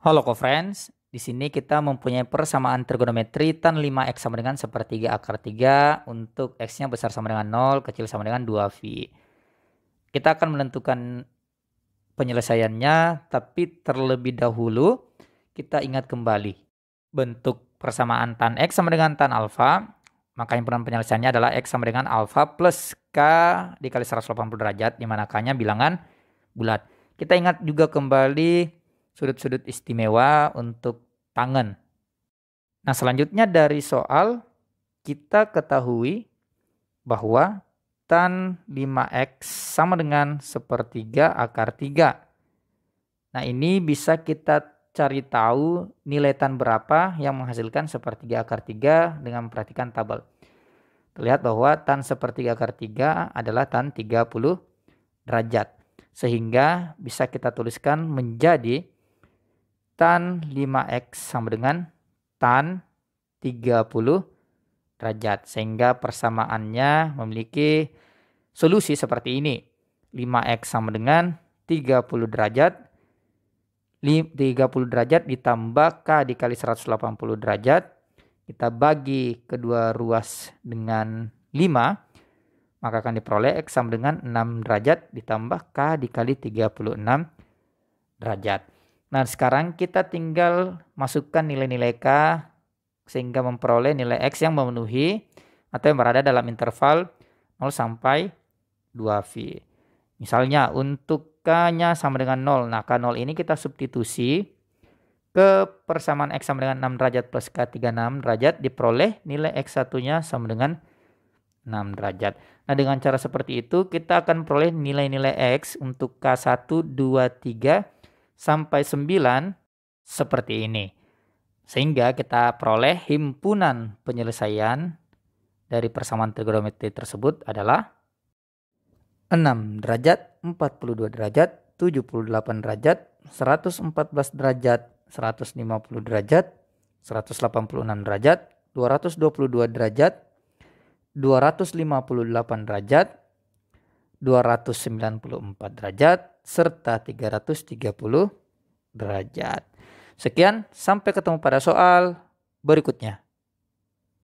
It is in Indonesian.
Halo co-friends, di sini kita mempunyai persamaan trigonometri tan 5x sama dengan sepertiga akar 3 untuk x-nya besar sama dengan 0, kecil sama dengan 2v. Kita akan menentukan penyelesaiannya, tapi terlebih dahulu kita ingat kembali bentuk persamaan tan x sama dengan tan alfa. Maka himpunan penyelesaiannya adalah x sama dengan alfa plus k dikali 180 derajat, di mana k-nya bilangan bulat. Kita ingat juga kembali sudut-sudut istimewa untuk tangan. Nah, selanjutnya dari soal kita ketahui bahwa tan 5x sama dengan sepertiga akar 3. Nah, ini bisa kita cari tahu nilai tan berapa yang menghasilkan sepertiga akar 3 dengan memperhatikan tabel. Terlihat bahwa tan sepertiga akar 3 adalah tan 30 derajat. Sehingga bisa kita tuliskan menjadi tan 5x sama dengan tan 30 derajat sehingga persamaannya memiliki solusi seperti ini 5x sama dengan 30 derajat 30 derajat ditambah K dikali 180 derajat kita bagi kedua ruas dengan 5 maka akan diperoleh X sama dengan 6 derajat ditambah K dikali 36 derajat. Nah, sekarang kita tinggal masukkan nilai-nilai K sehingga memperoleh nilai X yang memenuhi atau yang berada dalam interval 0 sampai 2V. Misalnya untuk K-nya sama dengan 0. Nah, K0 ini kita substitusi ke persamaan X sama dengan 6 derajat plus K36 derajat diperoleh nilai x satunya sama dengan 6 derajat. Nah, dengan cara seperti itu kita akan peroleh nilai-nilai X untuk K1, 2, 3, sampai 9 seperti ini. Sehingga kita peroleh himpunan penyelesaian dari persamaan trigonometri tersebut adalah 6 derajat, 42 derajat, 78 derajat, 114 derajat, 150 derajat, 186 derajat, 222 derajat, 258 derajat, 294 derajat serta 330 derajat. Sekian, sampai ketemu pada soal berikutnya.